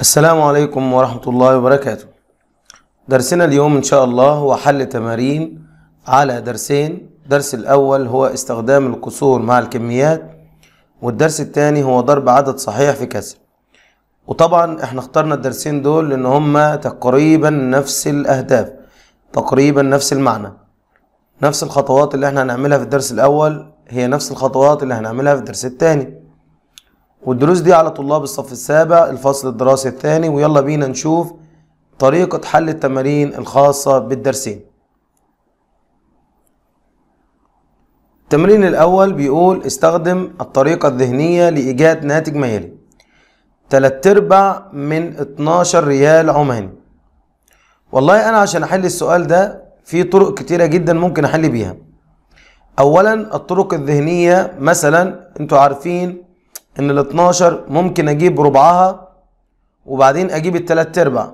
السلام عليكم ورحمة الله وبركاته درسنا اليوم إن شاء الله هو حل تمارين على درسين الدرس الأول هو استخدام الكسور مع الكميات والدرس الثاني هو ضرب عدد صحيح في كسر وطبعا احنا اخترنا الدرسين دول لأن هما تقريبا نفس الأهداف تقريبا نفس المعنى نفس الخطوات اللي احنا هنعملها في الدرس الأول هي نفس الخطوات اللي هنعملها في الدرس الثاني والدروس دي على طلاب الصف السابع الفصل الدراسي الثاني ويلا بينا نشوف طريقة حل التمارين الخاصة بالدرسين التمرين الأول بيقول استخدم الطريقة الذهنية لإيجاد ناتج مالي تلات ارباع من اتناشر ريال عماني والله أنا عشان أحل السؤال ده في طرق كتيرة جدا ممكن أحل بيها أولا الطرق الذهنية مثلا أنتوا عارفين ان ال 12 ممكن اجيب ربعها وبعدين اجيب الثلاث ارباع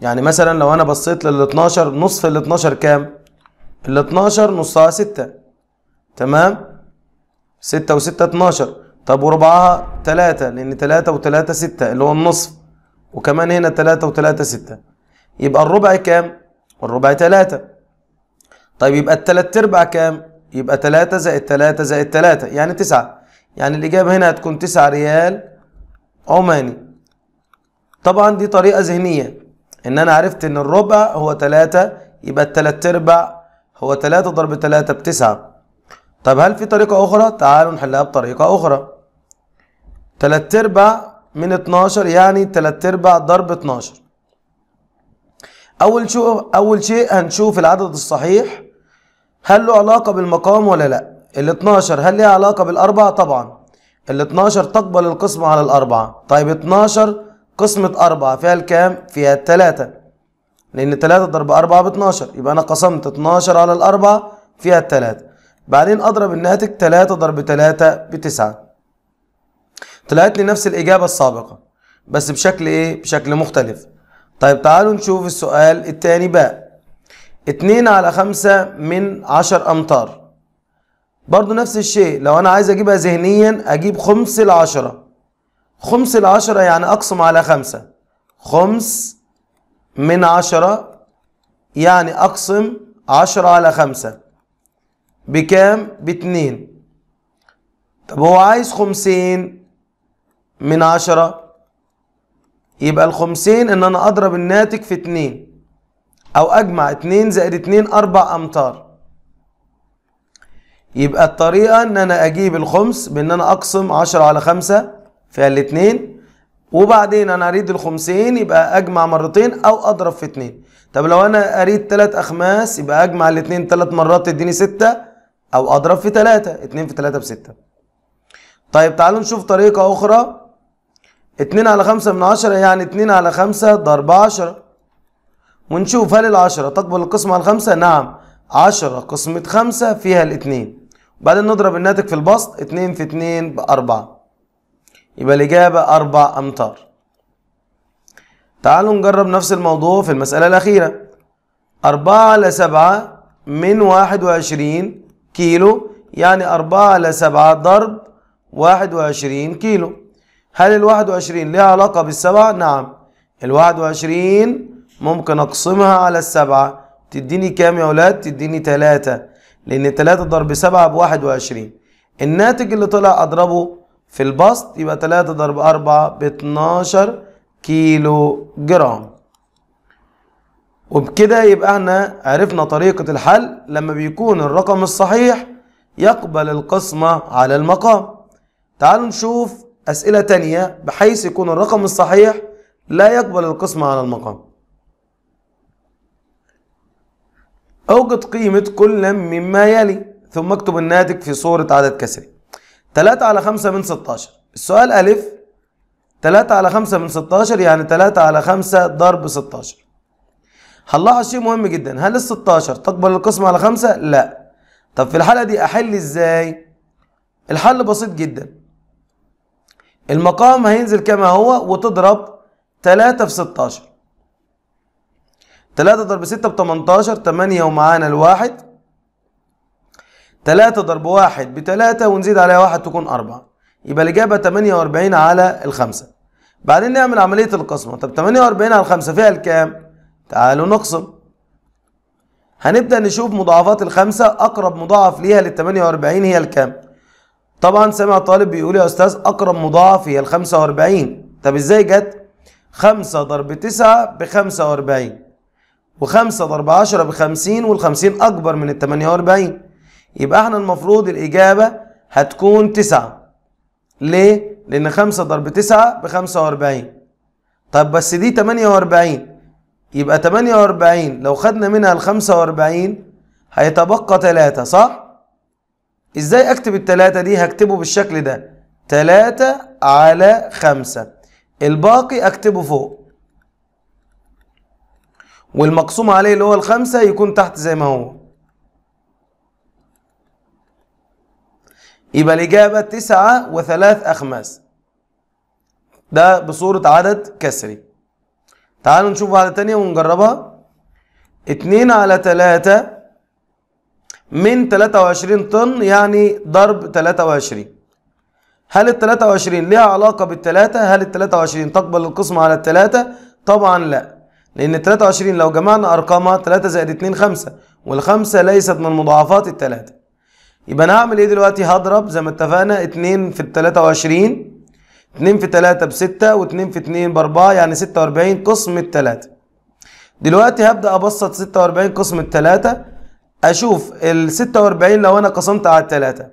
يعني مثلا لو انا بصيت لل 12 نصف ال 12 كام؟ ال 12 نصها 6 تمام؟ 6 و6 12 طب وربعها 3 لان 3 و3 6 اللي هو النصف وكمان هنا 3 و3 6 يبقى الربع كام؟ الربع 3 طيب يبقى الثلاث ارباع كام؟ يبقى 3 زائد 3 زائد 3 يعني 9 يعني الإجابة هنا هتكون 9 ريال عماني طبعا دي طريقة ذهنية إن أنا عرفت إن الربع هو 3 يبقى التلات أرباع هو 3 ضرب 3 ب 9 طب هل في طريقة أخرى؟ تعالوا نحلها بطريقة أخرى 3 أرباع من 12 يعني 3 أرباع ضرب 12 أول شيء أول شيء هنشوف العدد الصحيح هل له علاقة بالمقام ولا لأ؟ ال 12 هل ليها علاقه بالاربعه طبعا ال 12 تقبل القسمه على الاربعه طيب 12 قسمه اربعه فيها الكام فيها الثلاثه. لان 3 ضرب 4 ب 12 يبقى انا قسمت 12 على الاربعه فيها الثلاثه. بعدين اضرب الناتج 3 ضرب 3 ب 9 طلعت لي نفس الاجابه السابقه بس بشكل ايه بشكل مختلف طيب تعالوا نشوف السؤال الثاني بقى 2 على 5 من 10 امتار برضو نفس الشيء لو انا عايز اجيبها ذهنيا اجيب خمس العشرة خمس العشرة يعني اقسم على خمسة خمس من عشرة يعني اقسم عشرة على خمسة بكام باتنين طب هو عايز خمسين من عشرة يبقى الخمسين ان انا اضرب الناتج في اتنين او اجمع اتنين زائد اتنين اربع امتار يبقى الطريقة ان انا اجيب الخمس بان انا اقسم 10 على 5 في الاتنين وبعدين انا اريد الخمسين يبقى اجمع مرتين او اضرب في اتنين طب لو انا اريد تلات اخماس يبقى اجمع الاتنين تلات مرات تديني ستة او اضرب في تلاتة اتنين في تلاتة بستة طيب تعالوا نشوف طريقة اخرى اتنين على خمسة من عشرة يعني اتنين على خمسة ضرب عشرة ونشوف هل العشرة تقبل القسمة على الخمسة نعم عشرة قسمة خمسة فيها الاتنين بعدين نضرب الناتج في البسط 2 في 2 4 يبقى الإجابة أربع أمتار تعالوا نجرب نفس الموضوع في المسألة الأخيرة أربعة على سبعة من واحد وعشرين كيلو يعني أربعة على سبعة ضرب واحد وعشرين كيلو هل الواحد وعشرين ليها علاقة بالسبعة؟ نعم الواحد وعشرين ممكن أقسمها على السبعة تديني كام يا أولاد؟ تديني تلاتة لأن 3 ضرب 7 ب 21 الناتج اللي طلع أضربه في البسط يبقى 3 ضرب 4 ب 12 كيلو جرام وبكده يبقى احنا عرفنا طريقة الحل لما بيكون الرقم الصحيح يقبل القسمة على المقام تعالوا نشوف أسئلة تانية بحيث يكون الرقم الصحيح لا يقبل القسمة على المقام أوجد قيمة كل مما يلي ثم اكتب الناتج في صورة عدد كسري 3 على 5 من 16 السؤال ألف 3 على 5 من 16 يعني 3 على 5 ضرب 16 هنلاحظ شيء مهم جدا هل ال 16 تقبل القسمة على 5 لا طب في الحالة دي أحل إزاي الحل بسيط جدا المقام هينزل كما هو وتضرب 3 في 16 3 ضرب 6 ب 18 8 ومعانا الواحد 3 ضرب 1 ب 3 ونزيد عليها 1 تكون 4 يبقى الإجابة 48 على الخمسة بعدين نعمل عملية القسمة طب 48 على الخمسة فيها الكام؟ تعالوا نقسم هنبدأ نشوف مضاعفات الخمسة أقرب مضاعف ليها لل 48 هي الكام؟ طبعا سامع طالب بيقول يا أستاذ أقرب مضاعف هي ال 45 طب إزاي جت؟ 5 ضرب 9 ب 45 وخمسة ضرب عشرة بخمسين والخمسين أكبر من التمانية وأربعين يبقى احنا المفروض الإجابة هتكون تسعة ليه؟ لأن خمسة ضرب تسعة بخمسة وأربعين طب بس دي تمانية وأربعين يبقى تمانية وأربعين لو خدنا منها الخمسة وأربعين هيتبقى تلاتة صح؟ ازاي اكتب التلاتة دي؟ هكتبه بالشكل ده تلاتة على خمسة الباقي اكتبه فوق والمقسوم عليه اللي هو الخمسة يكون تحت زي ما هو يبقى الإجابة تسعة وثلاث أخماس ده بصورة عدد كسري تعالوا نشوف واحدة تانية ونجربها اتنين على تلاتة من تلاتة وعشرين طن يعني ضرب تلاتة وعشرين هل التلاتة 23 ليها علاقة بالتلاتة؟ هل التلاتة 23 تقبل القسمة على التلاتة؟ طبعا لا لأن 23 لو جمعنا أرقامها 3 زائد 2 5 والخمسة ليست من مضاعفات التلاتة يبقى أنا هعمل إيه دلوقتي هضرب زي ما اتفقنا 2 في 23 2 في 3 ب 6 و2 في 2 ب 4 يعني 46 قسم 3 دلوقتي هبدأ أبسط 46 قسم 3 أشوف ال 46 لو أنا قسمت على 3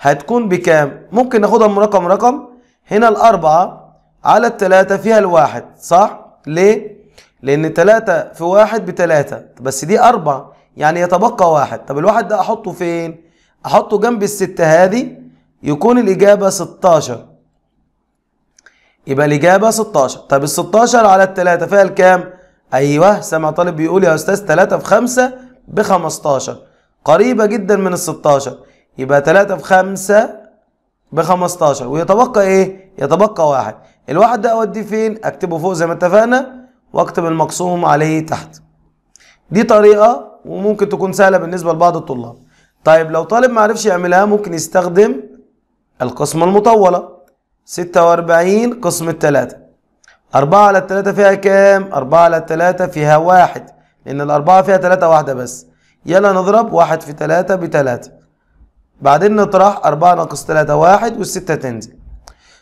هتكون بكام؟ ممكن ناخدها من رقم رقم هنا الأربعة على التلاتة فيها الواحد صح؟ ليه؟ لأن 3 في 1 ب 3 بس دي 4 يعني يتبقى 1 طب الواحد ده أحطه فين؟ أحطه جنب الست هذه يكون الإجابة 16 يبقى الإجابة 16 طب ال 16 على ال 3 فيها الكام؟ أيوه سامع طالب بيقول يا أستاذ 3 في 5 ب 15 قريبة جدا من ال 16 يبقى 3 في 5 ب 15 ويتبقى إيه؟ يتبقى واحد الواحد ده أوديه فين؟ أكتبه فوق زي ما اتفقنا واكتب المقسوم عليه تحت دي طريقة وممكن تكون سهلة بالنسبة لبعض الطلاب طيب لو طالب ما عرفش يعملها ممكن يستخدم القسمة المطولة 46 قسم التلاتة 4 على التلاتة فيها كام؟ 4 على التلاتة فيها واحد لأن الأربعة فيها تلاتة واحدة بس يلا نضرب واحد في تلاتة بتلاتة بعدين نطرح 4 ناقص تلاتة واحد والستة تنزل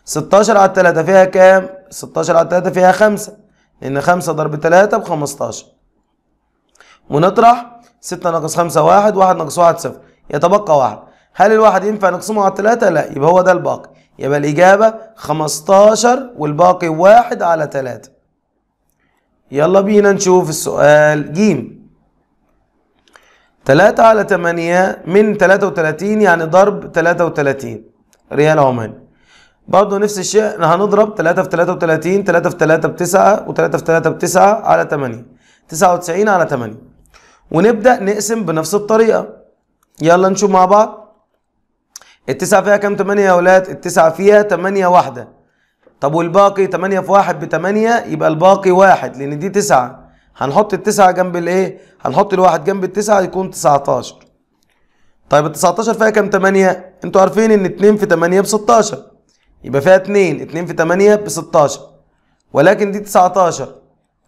16 على التلاتة فيها كام؟ 16 على التلاتة فيها خمسة لأن 5 ضرب 3 ب 15 ونطرح 6 ناقص 5 1 1 ناقص 1 0 يتبقى 1 هل الواحد ينفع نقسمه على 3 لا يبقى هو ده الباقي يبقى الإجابة 15 والباقي 1 على 3 يلا بينا نشوف السؤال ج 3 على 8 من 33 يعني ضرب 33 ريال عماني برضه نفس الشيء هنضرب 3 في 33 3 في 3 ب 9 و3 في 3 ب 9 على 8 99 على 8 ونبدأ نقسم بنفس الطريقة يلا نشوف مع بعض التسعة فيها كام 8 يا ولاد التسعة فيها 8 واحدة طب والباقي 8 في 1 ب 8 يبقى الباقي 1 لأن دي 9 هنحط التسعة جنب الايه هنحط الواحد جنب التسعة يكون 19 طيب ال 19 فيها كام 8 انتوا عارفين ان 2 في 8 ب 16 يبقى فيها 2 2 في 8 ب 16 ولكن دي 19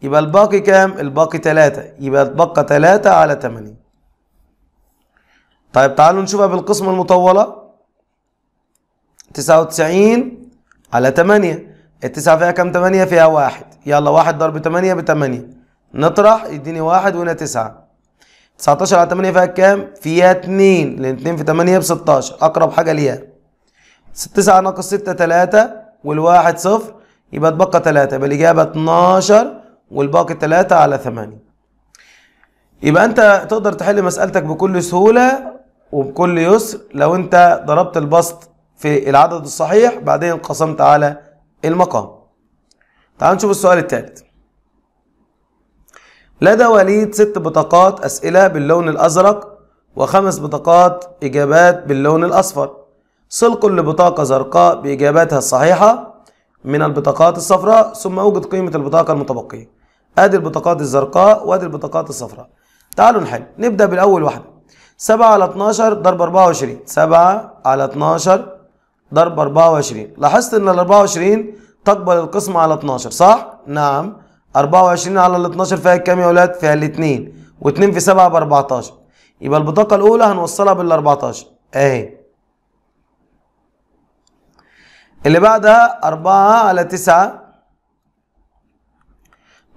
يبقى الباقي كام الباقي 3 يبقى تبقى 3 على 8 طيب تعالوا نشوفها بالقسمة المطولة 99 على 8 التسعة فيها كام 8 فيها 1 يلا 1 ضرب 8 ب 8 نطرح يديني 1 وهنا 9 19 على 8 فيها كام فيها 2 لان 2 في 8 ب 16 اقرب حاجة ليها 9 ناقص 6 3 والواحد صفر يبقى اتبقى 3 يبقى الإجابة 12 والباقي 3 على 8 يبقى أنت تقدر تحل مسألتك بكل سهولة وبكل يسر لو أنت ضربت البسط في العدد الصحيح بعدين قسمت على المقام تعال نشوف السؤال الثالث لدى وليد ست بطاقات أسئلة باللون الأزرق وخمس بطاقات إجابات باللون الأصفر سلق لبطاقة زرقاء بإجاباتها الصحيحة من البطاقات الصفراء ثم أوجد قيمة البطاقة المتبقية أدي البطاقات الزرقاء وأدي البطاقات الصفراء تعالوا نحل نبدأ بالأول واحدة 7 على 12 ضرب 24 7 على 12 ضرب 24 لاحظت إن ال 24 تقبل القسمة على 12 صح؟ نعم 24 على ال 12 فيها كام يا أولاد؟ فيها و2 في 7 ب 14 يبقى البطاقة الأولى هنوصلها بال 14 أهي اللي بعدها أربعة على تسعة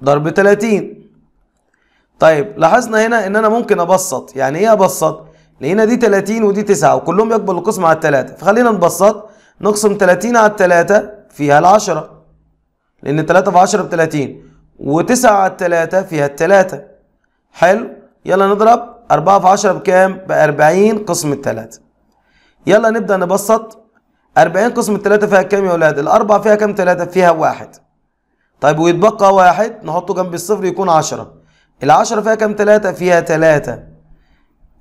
ضرب تلاتين طيب لاحظنا هنا إن أنا ممكن أبسط يعني إيه أبسط؟ لقينا دي تلاتين ودي تسعة وكلهم يقبل القسمة على التلاتة فخلينا نبسط نقسم تلاتين على التلاتة فيها العشرة لأن تلاتة في عشرة بتلاتين وتسعة على التلاتة فيها التلاتة حلو يلا نضرب أربعة في عشرة بكام؟ بأربعين قسم التلاتة يلا نبدأ نبسط 40 قسم 3 فيها كام يا ولاد؟ الأربعة فيها كام 3 فيها واحد. طيب ويتبقى واحد نحطه جنب الصفر يكون 10. العشرة فيها كام 3 فيها 3.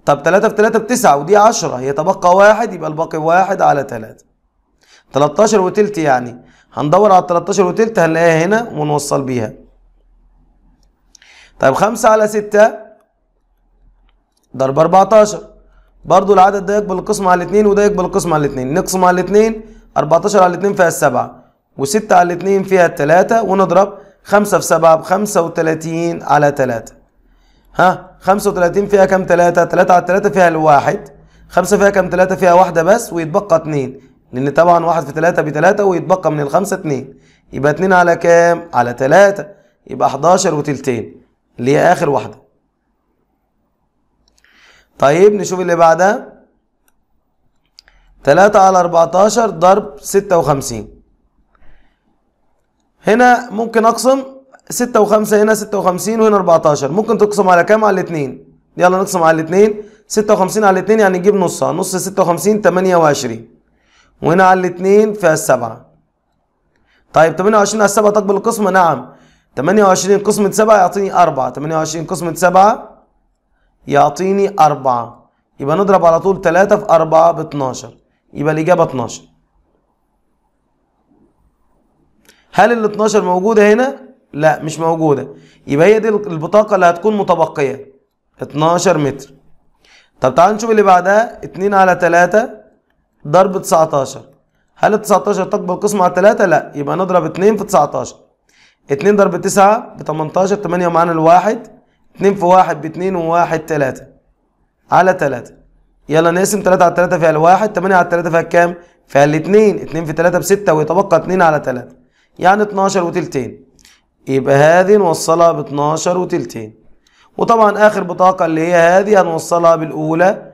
طب 3 في ب بتسعة ودي 10 يتبقى واحد يبقى الباقي واحد على 3. 13 وتلت يعني هندور على 13 وتلت هنلاقيها هنا ونوصل بيها. طيب 5 على 6 ضرب 14 برضو العدد ده يقبل القسمة على الاثنين وده يقبل القسمة على الاثنين نقسم على الاثنين اربعتاشر على الاثنين فيها السبعة وستة على الاثنين فيها التلاتة ونضرب خمسة في سبعة بخمسة وتلاتين على تلاتة ها خمسة وتلاتين فيها كم تلاتة تلاتة على تلاتة فيها الواحد خمسة فيها كم تلاتة فيها واحدة بس ويتبقى اتنين لان طبعا واحد في تلاتة بتلاتة ويتبقى من الخمسة اتنين يبقى اتنين على كام على تلاتة يبقى 11 وتلتين اللي هي اخر واحده طيب نشوف اللي بعدها 3 على 14 ضرب 56 هنا ممكن اقسم 6 و5 هنا 56 وهنا 14 ممكن تقسم على كام على الاثنين يلا نقسم على الاثنين 56 على الاثنين يعني نجيب نصها نص 56 28 وهنا على الاثنين فيها 7 طيب 28 على 7 تقبل القسمة نعم 28 قسمة 7 يعطيني 4 28 قسمة 7 يعطيني أربعة يبقى نضرب على طول تلاتة في أربعة ب 12 يبقى الإجابة 12 هل ال 12 موجودة هنا؟ لا مش موجودة يبقى هي دي البطاقة اللي هتكون متبقية 12 متر طب تعال نشوف اللي بعدها 2 على 3 ضرب 19 هل 19 تقبل قسمة على 3 لا يبقى نضرب 2 في 19 2 ضرب 9 ب 18 8 ومعانا الواحد 2 في 1 ب 2 و1 3 على 3 يلا نقسم 3 على 3 فيها الواحد 8 على 3 فيها كام؟ فيها الاثنين 2 في 3 ب 6 ويتبقى 2 على 3 يعني 12 وتلتين يبقى هذه نوصلها ب 12 وتلتين وطبعا اخر بطاقة اللي هي هذه هنوصلها بالاولى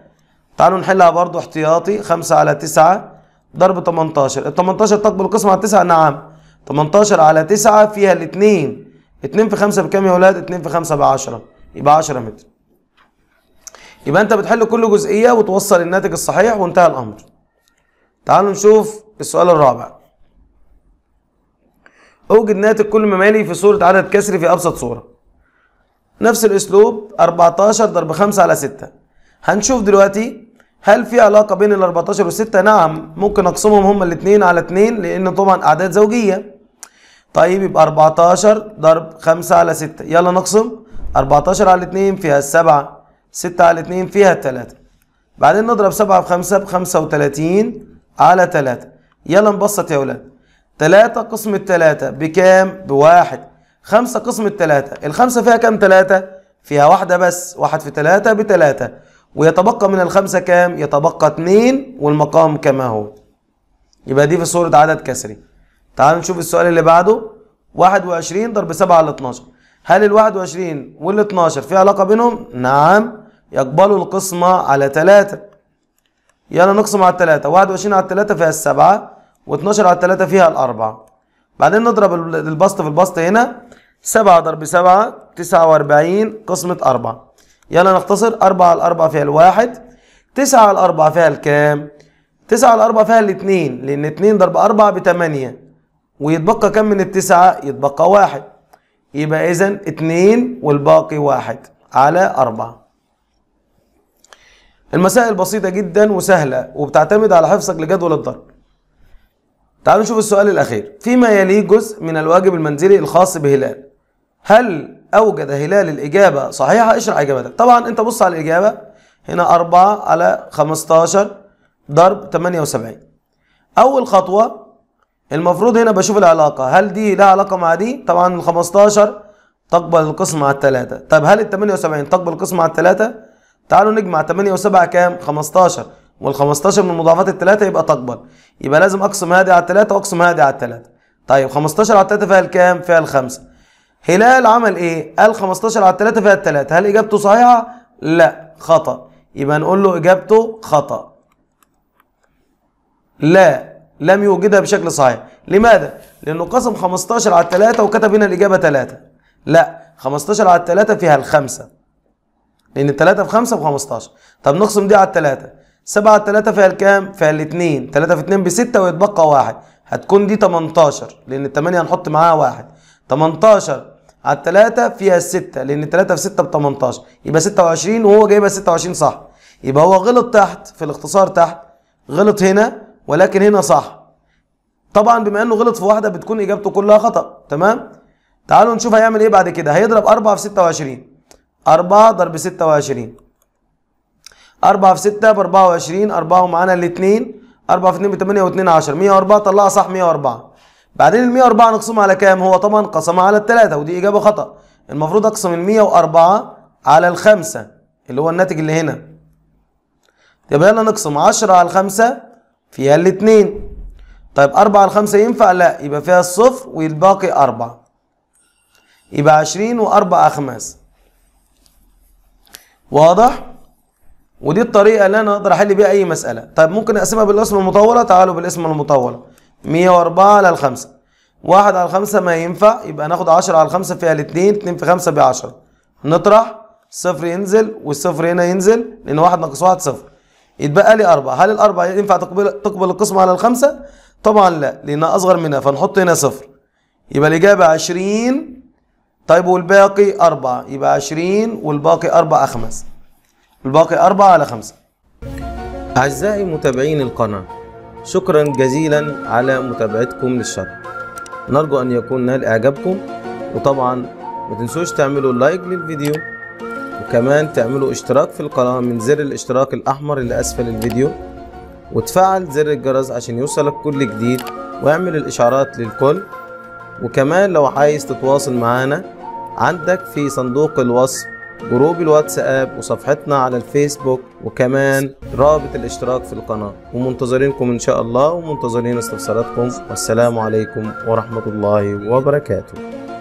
تعالوا نحلها برضو احتياطي 5 على 9 ضرب 18 ال 18 تقبل القسم على 9 نعم 18 على 9 فيها الاثنين 2 في 5 بكام يا ولاد؟ 2 في 5 ب 10 يبقى 10 متر يبقى انت بتحل كل جزئيه وتوصل الناتج الصحيح وانتهى الامر تعالوا نشوف السؤال الرابع اوجد ناتج كل ممالي في صوره عدد كسري في ابسط صوره نفس الاسلوب 14 ضرب 5 على 6 هنشوف دلوقتي هل في علاقه بين ال 14 وال6 نعم ممكن اقسمهم هما الاثنين على 2 لان طبعا اعداد زوجيه طيب يبقى 14 ضرب 5 على 6 يلا نقسم 14 على 2 فيها 7 6 على 2 فيها 3 بعدين نضرب 7 في 5 ب 35 على 3 يلا نبسط يا اولاد 3 قسم 3 بكام؟ ب 1 5 قسم التلاتة الخمسة فيها كام 3 فيها واحدة بس 1 في 3 ب 3 ويتبقى من الخمسة كام؟ يتبقى 2 والمقام كما هو يبقى دي في صورة عدد كسري تعال نشوف السؤال اللي بعده 21 ضرب 7 على 12 هل ال 21 وال 12 في علاقة بينهم؟ نعم يقبلوا القسمة على 3 يلا نقسم على 3 21 على 3 فيها السبعة و12 على 3 فيها الأربعة بعدين نضرب البسط في البسط هنا 7 ضرب 7 49 قسمة 4 يلا نختصر 4 على 4 فيها الواحد 9 على 4 فيها الكام؟ 9 على 4 فيها الاثنين لأن 2 ضرب 4 ب 8 ويتبقى كم من التسعة؟ يتبقى واحد يبقى إذا اتنين والباقي واحد على أربعة المسائل بسيطة جدا وسهلة وبتعتمد على حفظك لجدول الضرب تعالوا نشوف السؤال الأخير فيما يلي جزء من الواجب المنزلي الخاص بهلال هل أوجد هلال الإجابة صحيحة اشرح إجابتك طبعا أنت بص على الإجابة هنا 4 على 15 ضرب 78 أول خطوة المفروض هنا بشوف العلاقة هل دي لها علاقة مع دي طبعا ال 15 تقبل القسم على التلاتة طب هل ال 78 تقبل القسم على التلاتة تعالوا نجمع 8 و7 كام 15 وال 15 من مضاعفات التلاتة يبقى تقبل يبقى لازم اقسم هذه على التلاتة واقسم هذه على التلاتة طيب 15 على التلاتة فيها الكام فيها الخمسة هلال عمل ايه قال 15 على التلاتة فيها التلاتة هل اجابته صحيحة لا خطأ يبقى نقول له اجابته خطأ لا لم يوجدها بشكل صحيح لماذا لانه قسم 15 على 3 وكتب هنا الاجابه 3 لا 15 على 3 فيها الخمسه لان 3 في 5 ب 15 طب نقسم دي على 3 7 على 3 فيها الكام فيها الـ 2 3 في 2 ب 6 ويتبقى واحد هتكون دي 18 لان 8 هنحط معاها واحد 18 على 3 فيها 6 لان 3 في 6 ب 18 يبقى 26 وهو جايبها 26 صح يبقى هو غلط تحت في الاختصار تحت غلط هنا ولكن هنا صح طبعا بما انه غلط في واحده بتكون اجابته كلها خطا تمام تعالوا نشوف هيعمل ايه بعد كده هيضرب 4 في 26 4 ضرب 26 4 في 6 ب 24 4 ومعانا الاثنين 4 في 2 ب 8 و2 10 104 طلعها صح 104 بعدين ال 104 نقسمها على كام هو طبعا قسمها على الثلاثه ودي اجابه خطا المفروض اقسم ال 104 على الخمسه اللي هو الناتج اللي هنا يبقى يلا نقسم 10 على 5 فيها الاثنين طيب أربعة لخمسة ينفع لا يبقى فيها الصفر والباقي أربعة يبقى عشرين وأربعة أخماس واضح؟ ودي الطريقة اللي أنا أقدر أحل بيها أي مسألة طيب ممكن أقسمها بالاسم المطولة تعالوا بالاسم المطولة مية وأربعة على الخمسة واحد على الخمسة ما ينفع يبقى ناخد عشرة على الخمسة فيها الاثنين اتنين في خمسة بعشرة نطرح صفر ينزل والصفر هنا ينزل لأن واحد ناقص واحد صفر يتبقى لي أربعة هل الأربعة ينفع تقبل تقبل القسمة على الخمسة؟ طبعا لا لأنها أصغر منها فنحط هنا صفر يبقى الإجابة 20 طيب والباقي أربعة يبقى 20 والباقي أربعة خمسة الباقي أربعة على خمسة أعزائي متابعين القناة شكرا جزيلا على متابعتكم للشرح نرجو أن يكون نال إعجابكم وطبعا ما تنسوش تعملوا لايك للفيديو وكمان تعملوا اشتراك في القناة من زر الاشتراك الأحمر اللي أسفل الفيديو وتفعل زر الجرس عشان يوصلك كل جديد واعمل الإشعارات للكل وكمان لو عايز تتواصل معانا عندك في صندوق الوصف جروب الواتساب وصفحتنا على الفيسبوك وكمان رابط الاشتراك في القناة ومنتظرينكم إن شاء الله ومنتظرين استفساراتكم والسلام عليكم ورحمة الله وبركاته